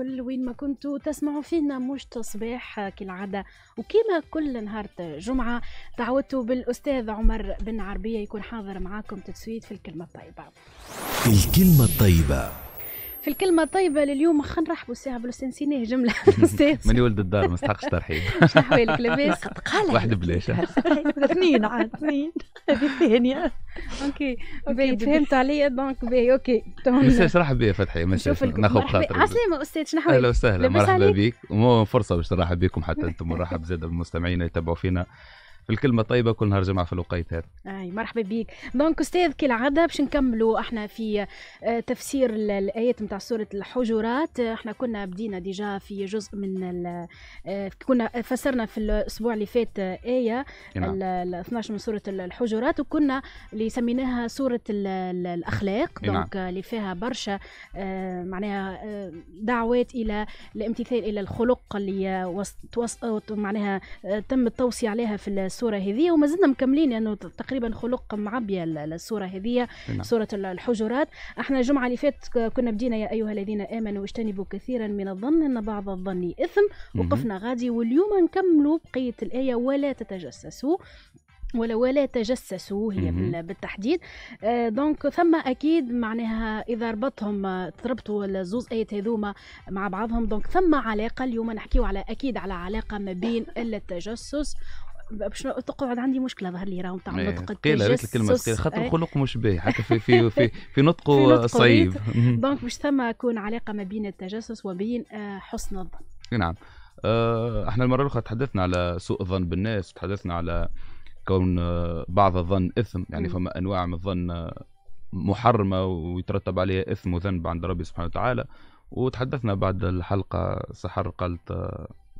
الكل وين ما كنتوا تسمعوا فينا مش تصباح كالعادة وكما كل نهار جمعة تعودتوا بالأستاذ عمر بن عربية يكون حاضر معاكم تسويد في الكلمة الطيبة الكلمة الطيبة في الكلمه الطيبه لليوم خا نرحبوا ساعه نسيناه جمله من ولد الدار ما استحقش ترحيب شنو حوالك لاباس واحد بلاش اثنين عاد اثنين هذه الثانيه اوكي باهي فهمت عليا دونك باهي اوكي مساش رحب بيا فتحي مساش ناخذ خاطر على السلامة استاذ شنو حوالك اهلا وسهلا مرحبا بك فرصه باش نرحب بكم حتى انتم ونرحب زاد بالمستمعين اللي يتابعوا فينا في الكلمه طيبه كل نهار جمعه في الوقيت هذا اي مرحبا بك دونك استاذ كالعاده باش نكملوا احنا في آه، تفسير الايات نتاع سوره الحجرات آه، احنا كنا بدينا ديجا في جزء من آه، كنا فسرنا في الاسبوع اللي فات ايه نعم. ال 12 من سوره الحجرات وكنا اللي سميناها سوره الاخلاق نعم. دونك اللي فيها برشا معناها دعوات الى الامتثال الى الخلق اللي معناها تم التوصية عليها في الصوره هذه وما زلنا مكملين لانه يعني تقريبا خلق معبيه الصوره هذه نعم. صوره الحجرات احنا الجمعه اللي فاتت كنا بدينا يا ايها الذين امنوا اجتنبوا كثيرا من الظن ان بعض الظن اثم وقفنا غادي واليوم نكملوا بقيه الايه ولا تتجسسوا ولا ولا تجسسوا هي بالتحديد آه دونك ثم اكيد معناها اذا ربطهم آه، تربطوا الزوز ايات هذوما مع بعضهم دونك ثم علاقه اليوم نحكيو على اكيد على علاقه ما بين التجسس باش تقعد عندي مشكله ظهر لي راهو تاع نطق قيل هذيك الكلمه ثقيله خاطر إيه. الخلق مش باهي حتى في في في, في نطقه صعيب دونك باش ثم تكون علاقه ما بين التجسس وبين آه، حسن الظن نعم آه، احنا المره الاخرى تحدثنا على سوء الظن بالناس تحدثنا على كون آه، بعض الظن اثم يعني فما انواع من الظن محرمه ويترتب عليها اثم وذنب عند ربي سبحانه وتعالى وتحدثنا بعد الحلقه سحر قالت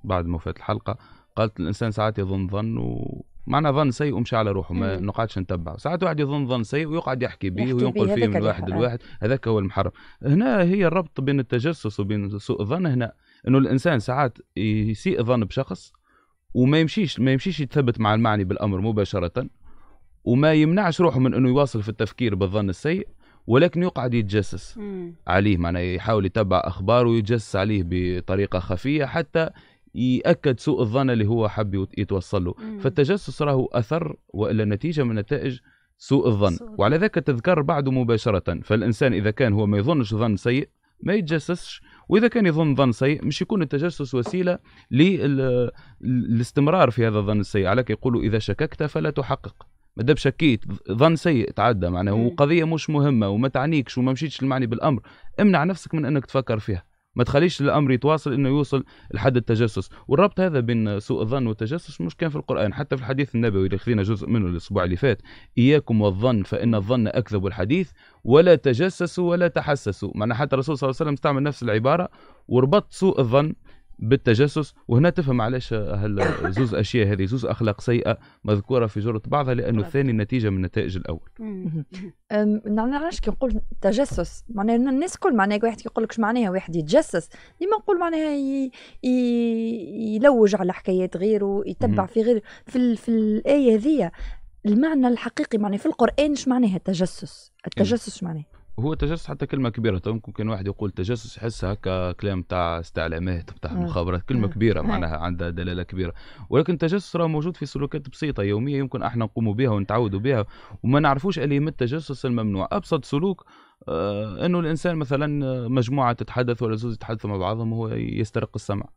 بعد ما الحلقه قالت الانسان ساعات يظن ظن و... معناها ظن سيء ومشى على روحه ما نقعدش نتبعه ساعات واحد يظن ظن سيء ويقعد يحكي به وينقل فيه من واحد لواحد هذاك هو المحرم هنا هي الربط بين التجسس وبين سوء الظن هنا انه الانسان ساعات يسيء ظن بشخص وما يمشيش ما يمشيش يتثبت مع المعني بالامر مباشره وما يمنعش روحه من انه يواصل في التفكير بالظن السيء ولكن يقعد يتجسس عليه معناه يحاول يتبع اخبار ويتجسس عليه بطريقه خفيه حتى ياكد سوء الظن اللي هو حب يتوصل له فالتجسس راهو اثر والا نتيجه من نتائج سوء الظن سوء. وعلى ذاك تذكر بعده مباشره فالانسان اذا كان هو ما يظنش ظن سيء ما يتجسسش واذا كان يظن ظن سيء مش يكون التجسس وسيله للاستمرار في هذا الظن السيء عليك يقولوا اذا شككت فلا تحقق مادام شكيت ظن سيء تعدى معناه وقضيه مش مهمه وما تعنيكش وما مشيتش المعني بالامر امنع نفسك من انك تفكر فيها ما تخليش الامر يتواصل انه يوصل لحد التجسس والربط هذا بين سوء الظن والتجسس مش كان في القران حتى في الحديث النبوي اللي خذينا جزء منه الاسبوع اللي فات اياكم والظن فان الظن اكذب الحديث ولا تجسسوا ولا تحسسوا معنى حتى الرسول صلى الله عليه وسلم استعمل نفس العباره وربط سوء الظن بالتجسس وهنا تفهم علاش زوز اشياء هذه زوز اخلاق سيئه مذكوره في جره بعضها لانه الثاني نتيجه من نتائج الاول نعرفش كي نقول تجسس معناها الناس كل معناها واحد كيقول لك معناها واحد يتجسس ديما نقول معناها يلوج على حكايات غيره يتبع في غيره في, في الايه هذه المعنى الحقيقي معناه في القران ايش معناها التجسس التجسس معناه هو التجسس حتى كلمه كبيره تو طيب ممكن واحد يقول تجسس يحسها هكا كلام تاع استعلامات تاع المخابرات كلمه كبيره معناها عندها دلاله كبيره ولكن التجسس راه موجود في سلوكات بسيطه يوميه يمكن احنا نقوموا بها ونتعودوا بها وما نعرفوش اللي من التجسس الممنوع ابسط سلوك آه انه الانسان مثلا آه، مجموعه تتحدث ولا زوج يتحدثوا مع بعضهم هو يسترق السمع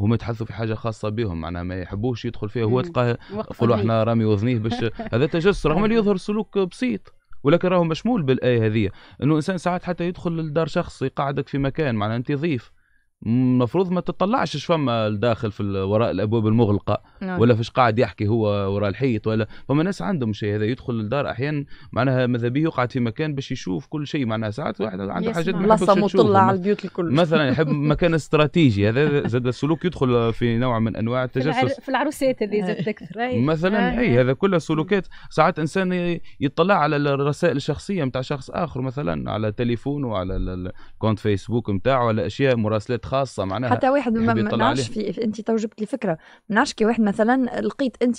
هم يتحدثوا في حاجه خاصه بهم معناها ما يحبوش يدخل فيها هو تلقاه يقولوا احنا رامي وذنيه باش هذا تجسس رغم اللي يظهر سلوك بسيط ولكن راهو مشمول بالايه هذه انه الانسان ساعات حتى يدخل لدار شخص يقعدك في مكان معناه انت ضيف المفروض ما تطلعش ايش فما الداخل في وراء الابواب المغلقه نعم. ولا فيش قاعد يحكي هو وراء الحيط ولا فما ناس عندهم شيء هذا يدخل الدار احيانا معناها ماذا به يقعد في مكان باش يشوف كل شيء معناها ساعات واحد عنده حاجات ما مطلع على البيوت الكل مثلا يحب مكان استراتيجي هذا زاد السلوك يدخل في نوع من انواع التجسس في العروسات هذه زاد اكثر إيه. مثلا نعم، اي نعم. هذا كله سلوكات ساعات انسان يطلع على الرسائل الشخصيه نتاع شخص اخر مثلا على تليفونه على الكونت فيسبوك نتاعه على اشياء مراسلات خاصه معناها حتى واحد ما نعرفش في انت تو جبت لي فكره ما نعرفش كي واحد مثلا لقيت انت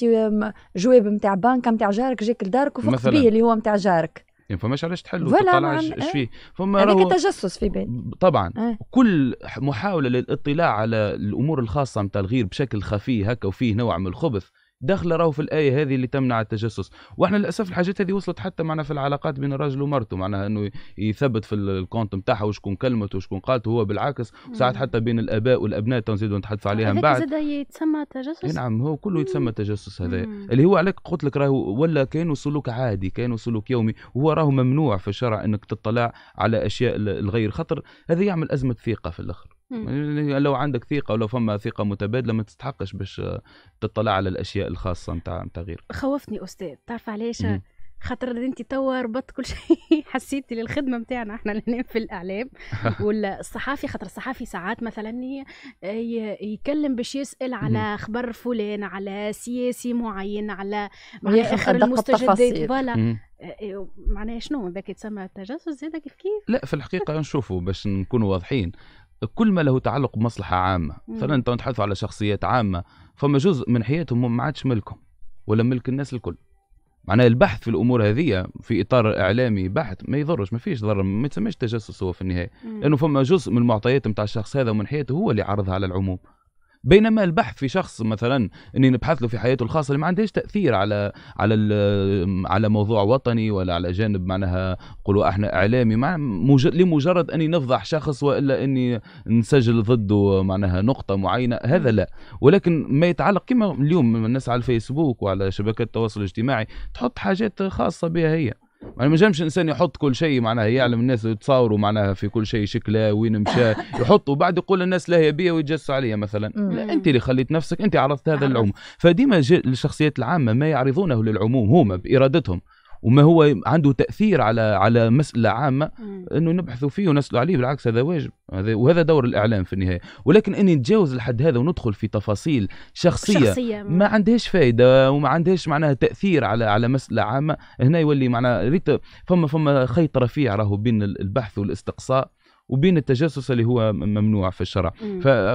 جواب نتاع بنك نتاع جارك جاك لدارك وفقت به اللي هو نتاع جارك إيه، فماش علاش تحلو وتطلع ايش إيه. فيه فما هذاك تجسس في بالي طبعا اه. كل محاوله للاطلاع على الامور الخاصه نتاع الغير بشكل خفي هكا وفيه نوع من الخبث دخل راهو في الايه هذه اللي تمنع التجسس واحنا للاسف الحاجات هذه وصلت حتى معنا في العلاقات بين الراجل ومرته معناها انه يثبت في الكونت نتاعها وشكون كلمته وشكون قالته هو بالعكس وساعات حتى بين الاباء والابناء تنزيدوا نتحدث عليها من بعد هذا يتسمى تجسس نعم هو كله يتسمى تجسس هذا اللي هو عليك قلت لك راهو ولا كان سلوك عادي كان سلوك يومي وهو راهو ممنوع في الشرع انك تطلع على اشياء الغير خطر هذا يعمل ازمه ثقه في الاخر يعني لو عندك ثقه ولو فما ثقه متبادله ما تستحقش باش تطلع على الاشياء الخاصه نتاع نتاع غيرك خوفتني استاذ تعرف علاش خاطر انت توا ربطت كل شيء حسيت للخدمه نتاعنا احنا اللي في الاعلام والصحافي خاطر الصحافي ساعات مثلا يكلم باش يسال على خبر فلان على سياسي معين على اخر المستجدات فوالا إيه، إيه، معناها شنو ذاك يتسمى التجسس هذا كيف كيف؟ لا في الحقيقه نشوفوا باش نكونوا واضحين كل ما له تعلق بمصلحه عامه مثلا انت نتحدث على شخصيات عامه فما جزء من حياتهم ما عادش ملكهم ولا ملك الناس الكل معناها البحث في الامور هذه في اطار اعلامي بحت ما يضرش ما فيش ضرر ما تسميش تجسس هو في النهايه لانه فما جزء من المعطيات نتاع الشخص هذا ومن حياته هو اللي عرضها على العموم بينما البحث في شخص مثلا اني نبحث له في حياته الخاصه اللي ما عندهاش تاثير على على على موضوع وطني ولا على جانب معناها نقولوا احنا اعلامي مع مجرد لمجرد اني نفضح شخص والا اني نسجل ضده معناها نقطه معينه هذا لا ولكن ما يتعلق كما اليوم الناس على الفيسبوك وعلى شبكات التواصل الاجتماعي تحط حاجات خاصه بها هي ما نجمش الانسان يحط كل شيء معناها يعلم الناس يتصاوروا معناها في كل شيء شكله وين مشى يحط وبعد يقول الناس لا هي بيا ويتجسس عليا مثلا لا انت اللي خليت نفسك انت عرضت هذا العموم فديما الشخصيات العامه ما يعرضونه للعموم هما بارادتهم وما هو عنده تاثير على على مساله عامه انه نبحثوا فيه ونسالوا عليه بالعكس هذا واجب هذا وهذا دور الاعلام في النهايه ولكن اني نتجاوز الحد هذا وندخل في تفاصيل شخصيه, شخصية ما عندهاش فائده وما عندهاش معناها تاثير على على مساله عامه هنا يولي معناها ريت فما فما خيط رفيع راهو بين البحث والاستقصاء وبين التجسس اللي هو ممنوع في الشرع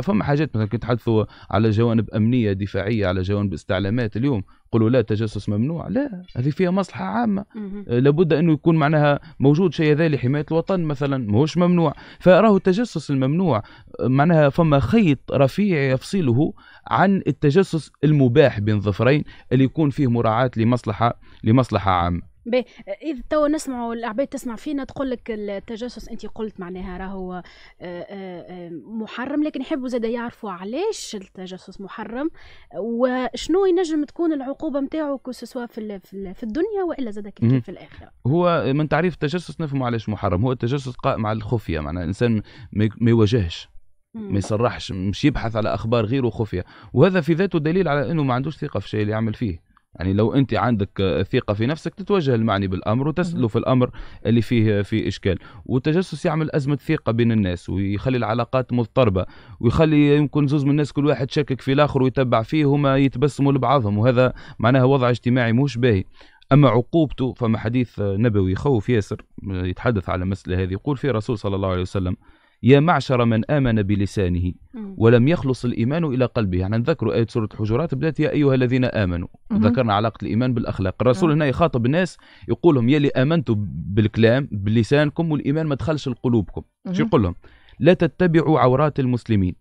فما حاجات مثلا كنت تحدثوا على جوانب امنيه دفاعيه على جوانب استعلامات اليوم قولوا لا التجسس ممنوع لا هذه فيها مصلحه عامه آه، لابد انه يكون معناها موجود شيء ذا لحمايه الوطن مثلا ماهوش ممنوع فراه التجسس الممنوع آه، معناها فما خيط رفيع يفصله عن التجسس المباح بين ظفرين اللي يكون فيه مراعاه لمصلحه لمصلحه عامه بي اذا تو نسمعوا العباد تسمع فينا تقول لك التجسس انت قلت معناها راهو آه، آه، آه، محرم لكن يحبوا زاد يعرفوا علاش التجسس محرم وشنو ينجم تكون العقوبه نتاعو كو في في الدنيا والا زاد كيف في الاخره هو من تعريف التجسس نفهموا علاش محرم هو التجسس قائم على الخفيه معناها الانسان ما يواجهش ما يصرحش مش يبحث على اخبار غيره خفيه وهذا في ذاته دليل على انه ما عندوش ثقه في الشيء اللي يعمل فيه يعني لو انت عندك ثقه في نفسك تتوجه المعني بالامر وتساله في الامر اللي فيه في اشكال والتجسس يعمل ازمه ثقه بين الناس ويخلي العلاقات مضطربه ويخلي يمكن زوز من الناس كل واحد شكك في الاخر ويتبع فيه هما يتبسموا لبعضهم وهذا معناها وضع اجتماعي مش باهي اما عقوبته فما حديث نبوي يخوف ياسر يتحدث على مثل هذه يقول فيه رسول صلى الله عليه وسلم يا معشر من آمن بلسانه ولم يخلص الإيمان إلى قلبه يعني نذكر آية سورة حجرات بدأت يا أيها الذين آمنوا ذكرنا علاقة الإيمان بالأخلاق الرسول هنا يخاطب الناس يقول لهم يلي آمنتوا بالكلام بلسانكم والإيمان ما دخلش لقلوبكم شو يقول لهم لا تتبعوا عورات المسلمين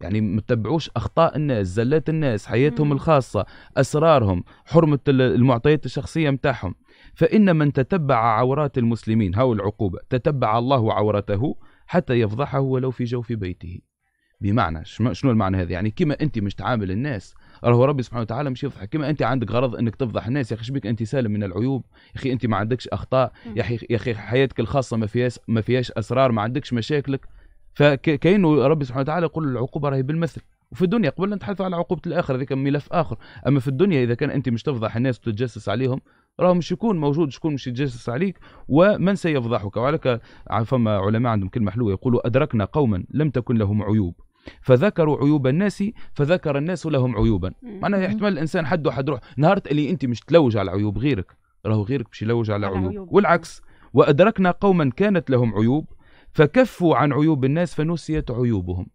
يعني ما تتبعوش اخطاء الناس زلات الناس حياتهم الخاصه اسرارهم حرمه المعطيات الشخصيه متاعهم فان من تتبع عورات المسلمين هاو العقوبه تتبع الله عورته حتى يفضحه ولو في جوف بيته بمعنى شنو المعنى هذا يعني كما انت مش تعامل الناس راهو ربي سبحانه وتعالى مش يفضحك كما انت عندك غرض انك تفضح الناس يا اخي شبيك انت سالم من العيوب يا اخي انت ما عندكش اخطاء يا اخي حياتك الخاصه ما فيهاش ما فيهاش اسرار ما عندكش مشاكلك فكانه ربي سبحانه وتعالى يقول العقوبه راهي بالمثل وفي الدنيا قبل نتحدث على عقوبه الاخره هذاك ملف اخر اما في الدنيا اذا كان انت مش تفضح الناس وتتجسس عليهم راه مش يكون موجود شكون مش يتجسس عليك ومن سيفضحك وعلك فما علماء عندهم كلمه حلوه يقولوا ادركنا قوما لم تكن لهم عيوب فذكروا عيوب الناس فذكر الناس لهم عيوبا معناها يحتمل الانسان حد حد روح نهار اللي انت مش تلوج على عيوب غيرك راهو غيرك مش يلوج على عيوب والعكس وادركنا قوما كانت لهم عيوب فكفوا عن عيوب الناس فنسيت عيوبهم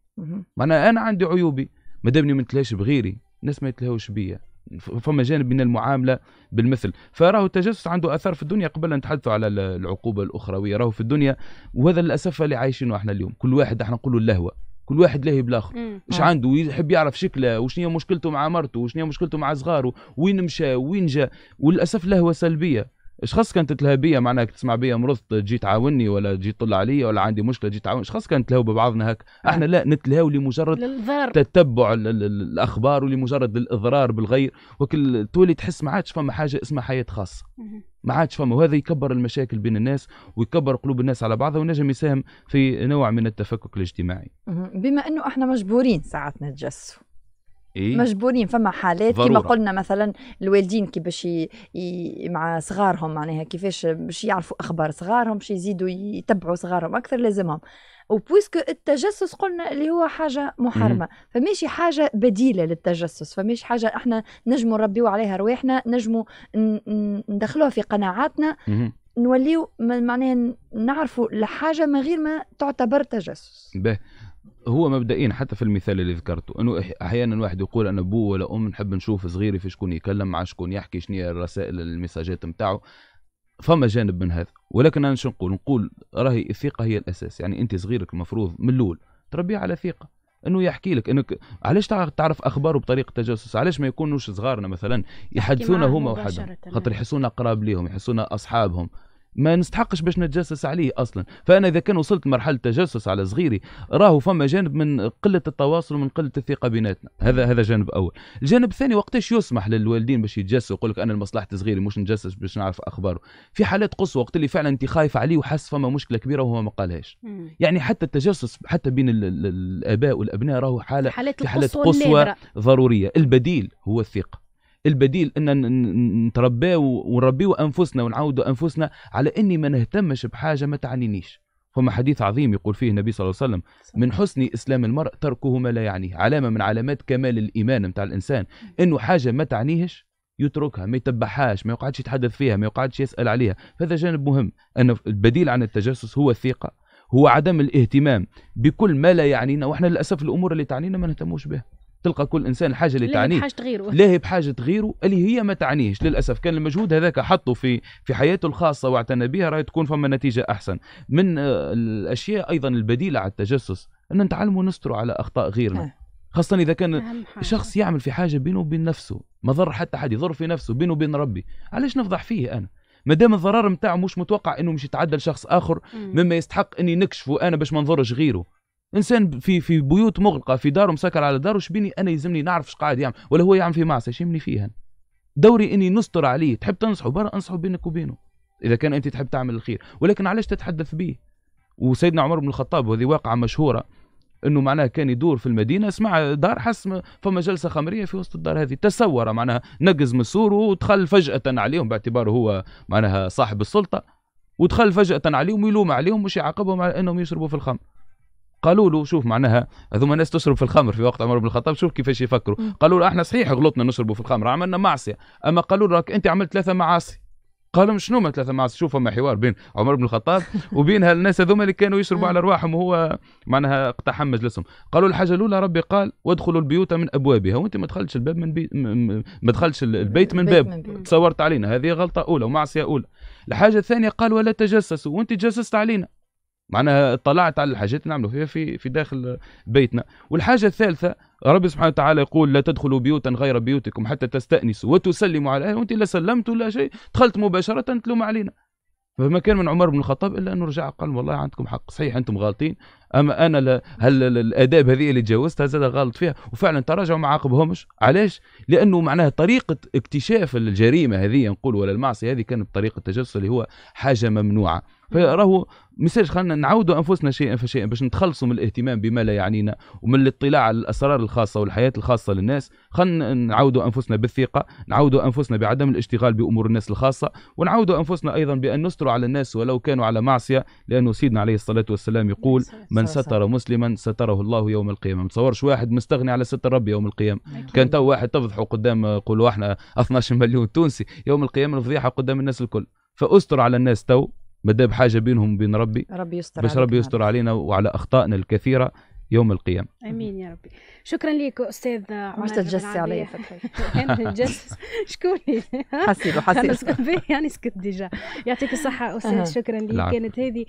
معناها انا عندي عيوبي ما دامني ما بغيري الناس ما يتلهوش بيا فما جانب من المعامله بالمثل فراه التجسس عنده اثار في الدنيا قبل ان نتحدثوا على العقوبه الاخرويه راه في الدنيا وهذا للاسف اللي عايشينه احنا اليوم كل واحد احنا نقولوا اللهوه كل واحد لاهي بالاخر اش آه. عنده يحب يعرف شكله وشنو هي مشكلته مع مرته وشنو هي مشكلته مع صغاره وين مشى وين جا وللاسف لهوه سلبيه اشخاص كانت تلهى بيا معناها تسمع بيا مرضت تجي تعاوني ولا تجي تطل علي ولا عندي مشكله تجي تعاوني اشخاص كانت تلهوا ببعضنا هك احنا لا نتلهوا لمجرد للضرب. تتبع الاخبار ولمجرد الاضرار بالغير وكل تولي تحس ما عادش فما حاجه اسمها حياه خاصه ما عادش فما وهذا يكبر المشاكل بين الناس ويكبر قلوب الناس على بعضها ونجم يساهم في نوع من التفكك الاجتماعي بما انه احنا مجبورين ساعات نتجسسوا إيه؟ مجبورين فما حالات كما قلنا مثلا الوالدين كي باش ي... ي... مع صغارهم معناها كيفاش باش يعرفوا اخبار صغارهم باش يزيدوا يتبعوا صغارهم اكثر لازمهم وبويسكو التجسس قلنا اللي هو حاجه محرمه فماشي حاجه بديله للتجسس فماشي حاجه احنا نجموا نربيو عليها رواحنا نجموا ندخلوها في قناعاتنا نوليو معناها نعرفوا لحاجة من غير ما تعتبر تجسس به هو مبدئيا حتى في المثال اللي ذكرته انه احيانا الواحد يقول انا ابوه ولا ام نحب نشوف صغيري في شكون يكلم مع شكون يحكي شنو الرسائل المساجات نتاعو فما جانب من هذا ولكن انا شو نقول نقول راهي الثقه هي الاساس يعني انت صغيرك المفروض من الاول تربيه على ثقه انه يحكي لك انك علاش تعرف اخباره بطريقه تجسس علاش ما يكونوش صغارنا مثلا يحدثونا هما وحدهم خاطر يحسونا قراب ليهم يحسونا اصحابهم ما نستحقش باش نتجسس عليه اصلا فانا اذا كان وصلت مرحله تجسس على صغيري راهو فما جانب من قله التواصل ومن قله الثقه بيناتنا هذا هذا جانب اول الجانب الثاني وقتاش يسمح للوالدين باش يتجسسوا يقول لك انا لمصلحه صغيري مش نتجسس باش نعرف اخباره في حالات قصوى وقت اللي فعلا انت خايف عليه وحس فما مشكله كبيره وهو ما قالهاش يعني حتى التجسس حتى بين الاباء والابناء راهو حاله حالات قصوى ضروريه البديل هو الثقه البديل ان نترباه ونربيه انفسنا ونعودوا انفسنا على اني ما نهتمش بحاجه ما تعنينيش فما حديث عظيم يقول فيه النبي صلى الله عليه وسلم من حسن اسلام المرء تركه ما لا يعنيه علامه من علامات كمال الايمان نتاع الانسان انه حاجه ما تعنيهش يتركها ما يتبعهاش ما يقعدش يتحدث فيها ما يقعدش يسال عليها هذا جانب مهم ان البديل عن التجسس هو الثقه هو عدم الاهتمام بكل ما لا يعنينا واحنا للاسف الامور اللي تعنينا ما نهتموش بها تلقى كل انسان الحاجه اللي تعنيه بحاجه غيره لا هي بحاجه غيره اللي هي ما تعنيهش للاسف كان المجهود هذاك حطه في في حياته الخاصه واعتنى بها راهي تكون فما نتيجه احسن من آه، الاشياء ايضا البديله على التجسس ان نتعلموا نستروا على اخطاء غيرنا نعم. خاصة إذا كان شخص يعمل في حاجة بينه وبين نفسه ما ضر حتى حد يضر في نفسه بينه وبين ربي علاش نفضح فيه أنا ما دام الضرر نتاعه مش متوقع انه مش يتعدى لشخص اخر مما يستحق اني نكشفه انا باش ما نضرش غيره انسان في في بيوت مغلقه في دار مسكر على داره بيني انا يلزمني نعرف ايش قاعد يعمل ولا هو يعمل في معصيه شيمني فيها دوري اني نستر عليه تحب تنصحه برا انصحه بينك وبينه اذا كان انت تحب تعمل الخير ولكن علاش تتحدث به وسيدنا عمر بن الخطاب وهذه واقعه مشهوره انه معناها كان يدور في المدينه سمع دار حس فما جلسه خمريه في وسط الدار هذه تصور معناها نقز من السور ودخل فجاه عليهم باعتباره هو معناها صاحب السلطه ودخل فجاه عليهم ويلوم عليهم وش يعاقبهم على انهم يشربوا في الخمر قالوا له شوف معناها هذوما ناس تشرب في الخمر في وقت عمر بن الخطاب شوف كيفاش يفكروا قالوا له احنا صحيح غلطنا نشربوا في الخمر عملنا معصيه اما قالوا له انت عملت ثلاثه معاصي قالوا شنو ما ثلاثه معاصي شوف فما حوار بين عمر بن الخطاب وبين الناس هذوما اللي كانوا يشربوا على ارواحهم وهو معناها اقتحم مجلسهم قالوا الحاجه الاولى ربي قال وادخلوا البيوت من ابوابها وانت ما دخلتش الباب من بي... ما دخلتش البيت من باب تصورت علينا هذه غلطه اولى ومعصيه اولى الحاجه الثانيه قال ولا تجسسوا وانت تجسست علينا معناها اطلعت على الحاجات نعملوا فيها في في داخل بيتنا والحاجه الثالثه ربي سبحانه وتعالى يقول لا تدخلوا بيوتا غير بيوتكم حتى تستانسوا وتسلموا على اهل وانت لا سلمت ولا شيء دخلت مباشره تلوم علينا فما كان من عمر بن الخطاب الا انه رجع قال والله عندكم حق صحيح انتم غالطين اما انا هل الاداب هذه اللي تجاوزتها زاد غلط فيها وفعلا تراجعوا ما عاقبهمش علاش لانه معناها طريقه اكتشاف الجريمه هذه نقول ولا المعصيه هذه كانت طريقه تجسس اللي هو حاجه ممنوعه فراهو مساج خلينا نعودوا انفسنا شيئا فشيئا باش نتخلصوا من الاهتمام بما لا يعنينا ومن الاطلاع على الاسرار الخاصه والحياه الخاصه للناس خلينا نعودوا انفسنا بالثقه نعودوا انفسنا بعدم الاشتغال بامور الناس الخاصه ونعودوا انفسنا ايضا بان نستروا على الناس ولو كانوا على معصيه لانه سيدنا عليه الصلاه والسلام يقول من ستر مسلما ستره الله يوم القيامه ما تصورش واحد مستغني على ستر ربي يوم القيامه كان تو واحد تفضحوا قدام قولوا احنا 12 مليون تونسي يوم القيامه الفضيحه قدام الناس الكل فاستر على الناس تو مادام بحاجه بينهم وبين ربي ربي يستر باش ربي يستر علينا وعلى اخطائنا الكثيره يوم القيامة امين يا ربي شكرا لك استاذ عمر مش تجسي علي انت تتجسس شكون يعني سكت ديجا يعطيك الصحة استاذ شكرا لك كانت هذه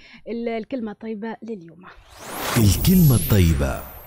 الكلمة الطيبة لليوم الكلمة الطيبة